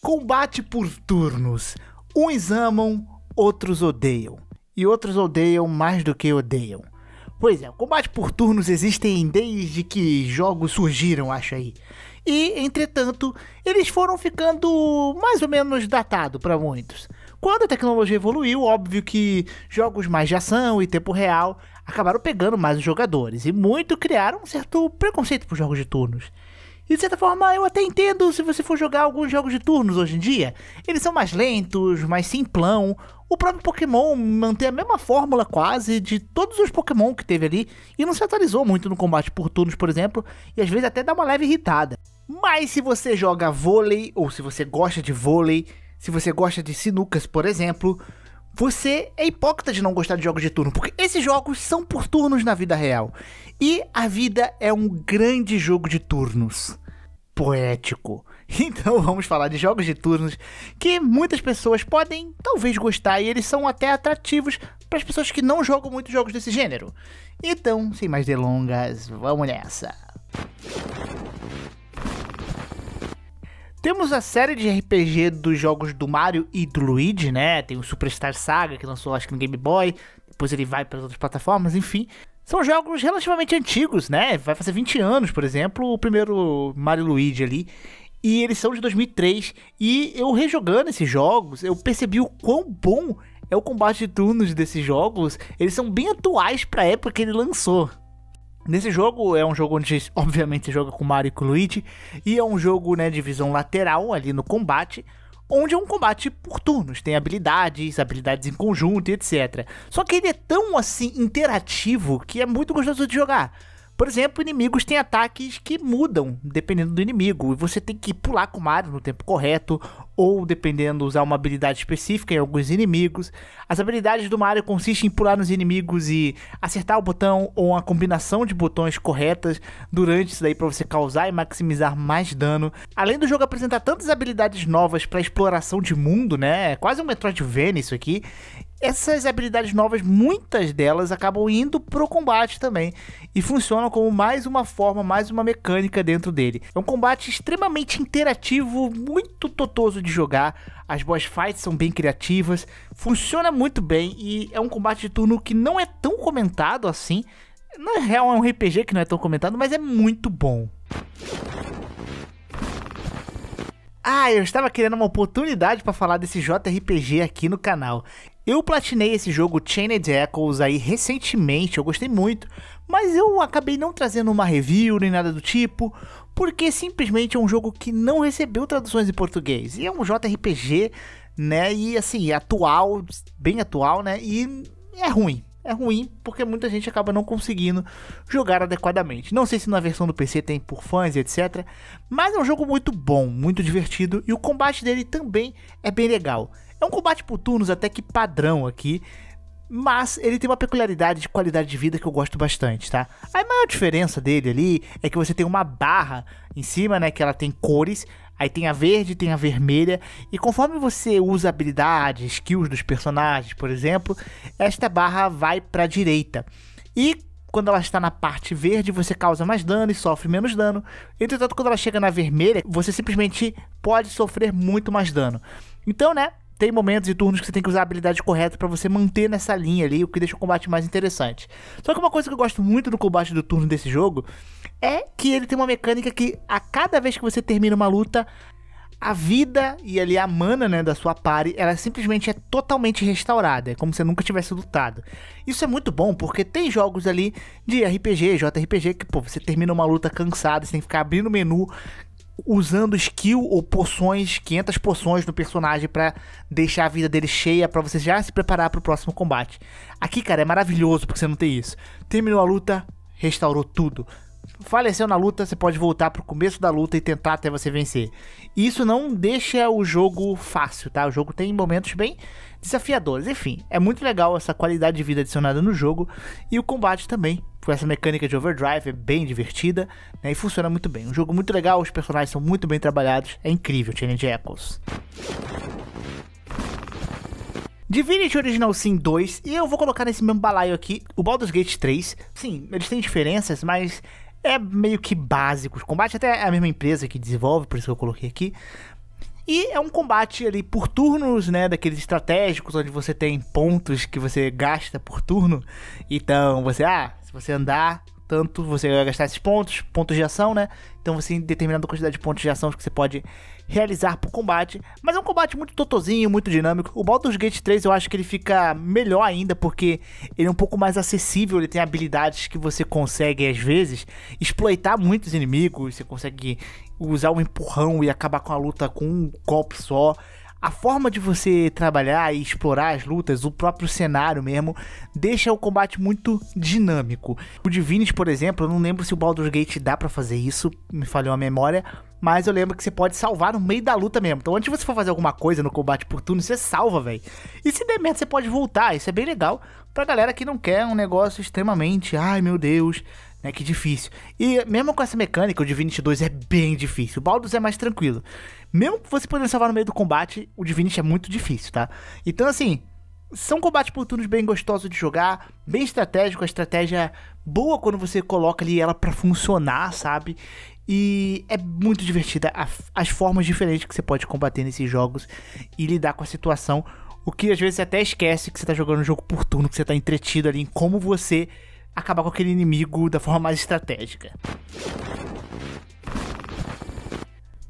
Combate por turnos. Uns amam, outros odeiam. E outros odeiam mais do que odeiam. Pois é, combate por turnos existem desde que jogos surgiram, acho aí. E, entretanto, eles foram ficando mais ou menos datado para muitos. Quando a tecnologia evoluiu, óbvio que jogos mais de ação e tempo real acabaram pegando mais os jogadores e muito criaram um certo preconceito por jogos de turnos. E de certa forma eu até entendo se você for jogar alguns jogos de turnos hoje em dia. Eles são mais lentos, mais simplão. O próprio Pokémon mantém a mesma fórmula quase de todos os Pokémon que teve ali e não se atualizou muito no combate por turnos, por exemplo, e às vezes até dá uma leve irritada. Mas se você joga vôlei, ou se você gosta de vôlei, se você gosta de sinucas, por exemplo, você é hipócrita de não gostar de jogos de turno, porque esses jogos são por turnos na vida real. E a vida é um grande jogo de turnos. Poético. Então vamos falar de jogos de turnos que muitas pessoas podem talvez gostar e eles são até atrativos para as pessoas que não jogam muito jogos desse gênero. Então, sem mais delongas, vamos nessa. Temos a série de RPG dos jogos do Mario e do Luigi, né? Tem o Superstar Saga, que lançou acho que no Game Boy, depois ele vai para outras plataformas, enfim. São jogos relativamente antigos, né? Vai fazer 20 anos, por exemplo, o primeiro Mario e Luigi ali. E eles são de 2003. E eu rejogando esses jogos, eu percebi o quão bom é o combate de turnos desses jogos. Eles são bem atuais para a época que ele lançou. Nesse jogo é um jogo onde obviamente você joga com Mario e com Luigi e é um jogo né de visão lateral ali no combate, onde é um combate por turnos, tem habilidades, habilidades em conjunto, etc. Só que ele é tão assim interativo que é muito gostoso de jogar. Por exemplo, inimigos têm ataques que mudam dependendo do inimigo, e você tem que pular com o Mario no tempo correto, ou dependendo, usar uma habilidade específica em alguns inimigos. As habilidades do Mario consistem em pular nos inimigos e acertar o botão ou uma combinação de botões corretas durante isso daí para você causar e maximizar mais dano. Além do jogo apresentar tantas habilidades novas para exploração de mundo, né? É quase um Metroidvania isso aqui essas habilidades novas, muitas delas acabam indo pro combate também e funcionam como mais uma forma, mais uma mecânica dentro dele. É um combate extremamente interativo, muito totoso de jogar. As boss fights são bem criativas, funciona muito bem e é um combate de turno que não é tão comentado assim. Na real, é um RPG que não é tão comentado, mas é muito bom. Ah, eu estava querendo uma oportunidade para falar desse JRPG aqui no canal. Eu platinei esse jogo Chained Echoes aí recentemente, eu gostei muito, mas eu acabei não trazendo uma review nem nada do tipo, porque simplesmente é um jogo que não recebeu traduções em português. E é um JRPG, né? E assim, é atual, bem atual, né? E é ruim. É ruim porque muita gente acaba não conseguindo jogar adequadamente. Não sei se na versão do PC tem por fãs e etc. Mas é um jogo muito bom, muito divertido e o combate dele também é bem legal. É um combate por turnos até que padrão aqui, mas ele tem uma peculiaridade de qualidade de vida que eu gosto bastante, tá? A maior diferença dele ali é que você tem uma barra em cima, né, que ela tem cores, aí tem a verde, tem a vermelha, e conforme você usa habilidades, skills dos personagens, por exemplo, esta barra vai para direita. E quando ela está na parte verde, você causa mais dano e sofre menos dano. Entretanto, quando ela chega na vermelha, você simplesmente pode sofrer muito mais dano. Então, né, tem momentos e turnos que você tem que usar a habilidade correta para você manter nessa linha ali, o que deixa o combate mais interessante. Só que uma coisa que eu gosto muito do combate do turno desse jogo é que ele tem uma mecânica que a cada vez que você termina uma luta, a vida e ali a mana né, da sua pare, ela simplesmente é totalmente restaurada, é como se nunca tivesse lutado. Isso é muito bom porque tem jogos ali de RPG, JRPG, que pô, você termina uma luta cansada, você tem que ficar abrindo o menu, usando skill ou poções, 500 poções no personagem para deixar a vida dele cheia para você já se preparar para o próximo combate. Aqui, cara, é maravilhoso porque você não tem isso. Terminou a luta, restaurou tudo. Faleceu na luta, você pode voltar pro começo da luta e tentar até você vencer. Isso não deixa o jogo fácil, tá? O jogo tem momentos bem desafiadores. Enfim, é muito legal essa qualidade de vida adicionada no jogo e o combate também por essa mecânica de overdrive, é bem divertida né, e funciona muito bem. Um jogo muito legal, os personagens são muito bem trabalhados, é incrível, Teenage Echoes. Divinity Original Sin 2, e eu vou colocar nesse mesmo balaio aqui, o Baldur's Gate 3. Sim, eles têm diferenças, mas é meio que básico. O combate até é a mesma empresa que desenvolve, por isso que eu coloquei aqui. E é um combate ali por turnos, né? Daqueles estratégicos, onde você tem pontos que você gasta por turno. Então você, ah, se você andar tanto, você vai gastar esses pontos, pontos de ação, né? Então você tem determinada quantidade de pontos de ação que você pode realizar por combate. Mas é um combate muito totozinho, muito dinâmico. O Baldur's Gate 3 eu acho que ele fica melhor ainda, porque ele é um pouco mais acessível, ele tem habilidades que você consegue, às vezes, exploitar muitos inimigos, você consegue usar um empurrão e acabar com a luta com um golpe só a forma de você trabalhar e explorar as lutas, o próprio cenário mesmo, deixa o combate muito dinâmico. O Divinis, por exemplo, eu não lembro se o Baldur's Gate dá para fazer isso, me falhou a memória, mas eu lembro que você pode salvar no meio da luta mesmo. Então, antes de você for fazer alguma coisa no combate por turno, você salva, velho. E se der merda, você pode voltar. Isso é bem legal pra galera que não quer um negócio extremamente. Ai, meu Deus. Né, que difícil. E mesmo com essa mecânica, o Divinity 2 é bem difícil. O Baldur's é mais tranquilo. Mesmo você podendo salvar no meio do combate, o Divinity é muito difícil, tá? Então, assim, são combates por turnos bem gostosos de jogar, bem estratégico, a estratégia boa quando você coloca ali ela para funcionar, sabe? E é muito divertida as formas diferentes que você pode combater nesses jogos e lidar com a situação. O que às vezes você até esquece que você tá jogando um jogo por turno, que você tá entretido ali em como você acabar com aquele inimigo da forma mais estratégica.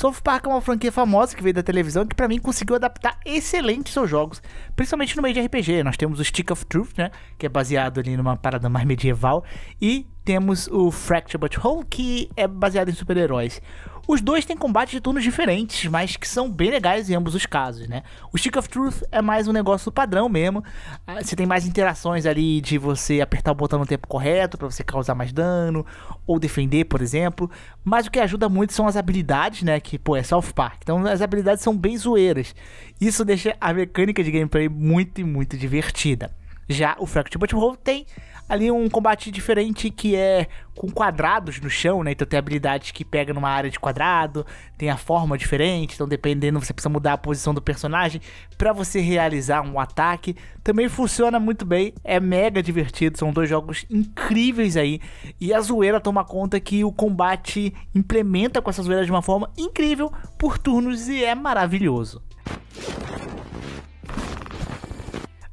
South Park é uma franquia famosa que veio da televisão que para mim conseguiu adaptar excelente seus jogos, principalmente no meio de RPG. Nós temos o Stick of Truth, né, que é baseado ali numa parada mais medieval, e temos o Fracture But Whole, que é baseado em super-heróis. Os dois têm combates de turnos diferentes, mas que são bem legais em ambos os casos, né? O Stick of Truth é mais um negócio padrão mesmo. Ah, você tem mais interações ali de você apertar o botão no tempo correto para você causar mais dano ou defender, por exemplo. Mas o que ajuda muito são as habilidades, né? Que, pô, é South Park. Então as habilidades são bem zoeiras. Isso deixa a mecânica de gameplay muito e muito divertida. Já o Fractured But tem ali um combate diferente que é com quadrados no chão, né? Então tem habilidades que pega numa área de quadrado, tem a forma diferente, então dependendo você precisa mudar a posição do personagem para você realizar um ataque. Também funciona muito bem, é mega divertido, são dois jogos incríveis aí. E a zoeira toma conta que o combate implementa com essa zoeira de uma forma incrível por turnos e é maravilhoso.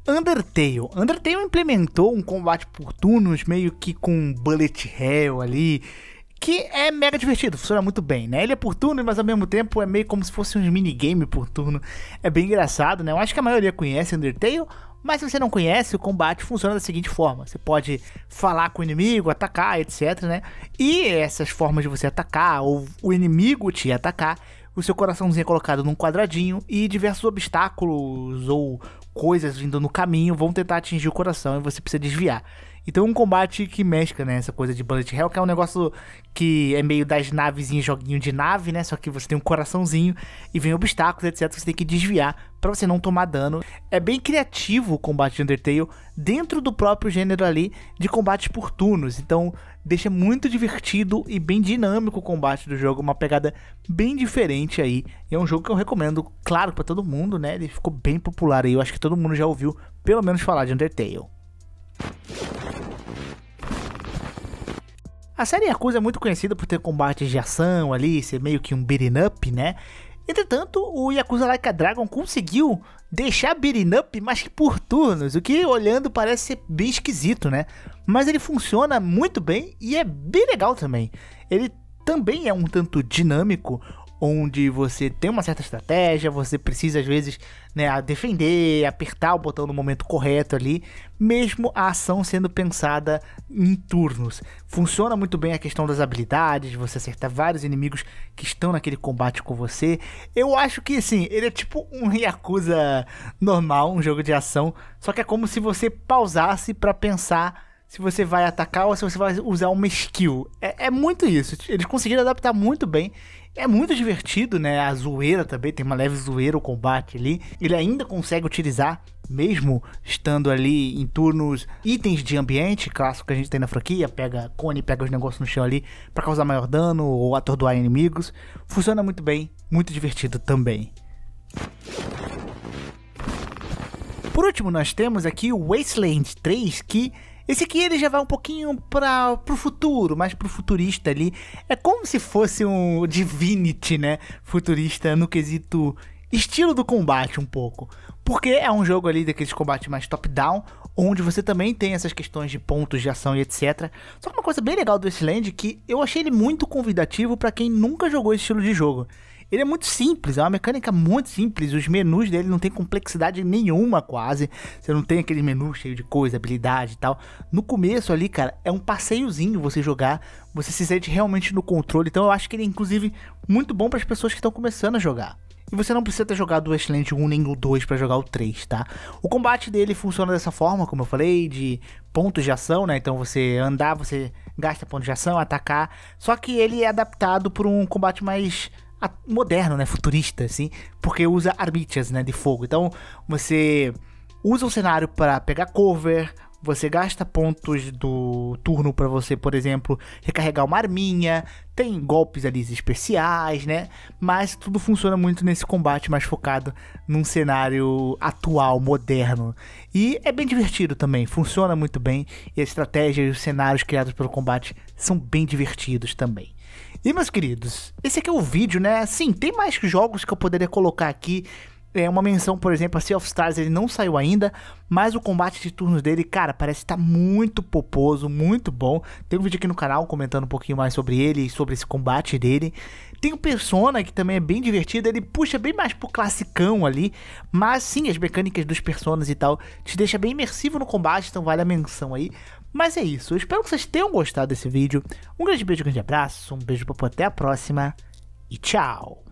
Undertale. Undertale implementou um combate por turnos meio que com bullet hell ali, que é mega divertido, funciona muito bem, né? Ele é por turno, mas ao mesmo tempo é meio como se fosse um minigame por turno. É bem engraçado, né? Eu acho que a maioria conhece Undertale, mas se você não conhece, o combate funciona da seguinte forma: você pode falar com o inimigo, atacar, etc, né? E essas formas de você atacar ou o inimigo te atacar, o seu coraçãozinho é colocado num quadradinho e diversos obstáculos ou coisas vindo no caminho vão tentar atingir o coração e você precisa desviar. Então é um combate que mescla, né? Essa coisa de bullet hell, que é um negócio que é meio das navezinhas, joguinho de nave, né? Só que você tem um coraçãozinho e vem obstáculos, etc. Você tem que desviar para você não tomar dano. É bem criativo o combate de Undertale dentro do próprio gênero ali de combates por turnos. Então deixa muito divertido e bem dinâmico o combate do jogo, uma pegada bem diferente aí. E é um jogo que eu recomendo, claro, para todo mundo, né? Ele ficou bem popular aí. Eu acho que todo mundo já ouviu pelo menos falar de Undertale. A série Yakuza é muito conhecida por ter combates de ação ali, ser meio que um beating up, né? Entretanto, o Yakuza Like a Dragon conseguiu deixar beating up, mas por turnos, o que olhando parece ser bem esquisito, né? Mas ele funciona muito bem e é bem legal também. Ele também é um tanto dinâmico, onde você tem uma certa estratégia, você precisa às vezes né, defender, apertar o botão no momento correto ali, mesmo a ação sendo pensada em turnos. Funciona muito bem a questão das habilidades, você acertar vários inimigos que estão naquele combate com você. Eu acho que assim, ele é tipo um Yakuza normal, um jogo de ação, só que é como se você pausasse para pensar se você vai atacar ou se você vai usar uma skill. É, é, muito isso. Eles conseguiram adaptar muito bem é muito divertido, né? A zoeira também, tem uma leve zoeira o combate ali. Ele ainda consegue utilizar, mesmo estando ali em turnos, itens de ambiente, clássico que a gente tem na franquia, pega cone, pega os negócios no chão ali para causar maior dano ou atordoar inimigos. Funciona muito bem, muito divertido também. Por último, nós temos aqui o Wasteland 3, que esse aqui ele já vai um pouquinho para pro futuro, mais pro futurista ali. É como se fosse um Divinity, né? Futurista no quesito estilo do combate um pouco. Porque é um jogo ali daqueles combates mais top-down, onde você também tem essas questões de pontos de ação e etc. Só que uma coisa bem legal do land é que eu achei ele muito convidativo para quem nunca jogou esse estilo de jogo. Ele é muito simples, é uma mecânica muito simples. Os menus dele não tem complexidade nenhuma, quase. Você não tem aquele menu cheio de coisa, habilidade e tal. No começo ali, cara, é um passeiozinho você jogar. Você se sente realmente no controle. Então eu acho que ele é, inclusive, muito bom para as pessoas que estão começando a jogar. E você não precisa ter jogado o Westland 1 nem o 2 para jogar o 3, tá? O combate dele funciona dessa forma, como eu falei, de pontos de ação, né? Então você andar, você gasta pontos de ação, atacar. Só que ele é adaptado para um combate mais moderno, né, futurista, assim, porque usa armitas, né, de fogo. Então, você usa o cenário para pegar cover, você gasta pontos do turno para você, por exemplo, recarregar uma arminha, tem golpes ali especiais, né? Mas tudo funciona muito nesse combate mais focado num cenário atual, moderno. E é bem divertido também, funciona muito bem. E a estratégia e os cenários criados pelo combate são bem divertidos também. E meus queridos, esse aqui é o vídeo, né? Sim, tem mais jogos que eu poderia colocar aqui. É uma menção, por exemplo, a Sea of Stars, ele não saiu ainda, mas o combate de turnos dele, cara, parece estar tá muito poposo, muito bom. Tem um vídeo aqui no canal comentando um pouquinho mais sobre ele e sobre esse combate dele. Tem o Persona, que também é bem divertido, ele puxa bem mais pro classicão ali, mas sim, as mecânicas dos Personas e tal, te deixa bem imersivo no combate, então vale a menção aí. Mas é isso, eu espero que vocês tenham gostado desse vídeo. Um grande beijo, um grande abraço, um beijo papo, até a próxima e tchau!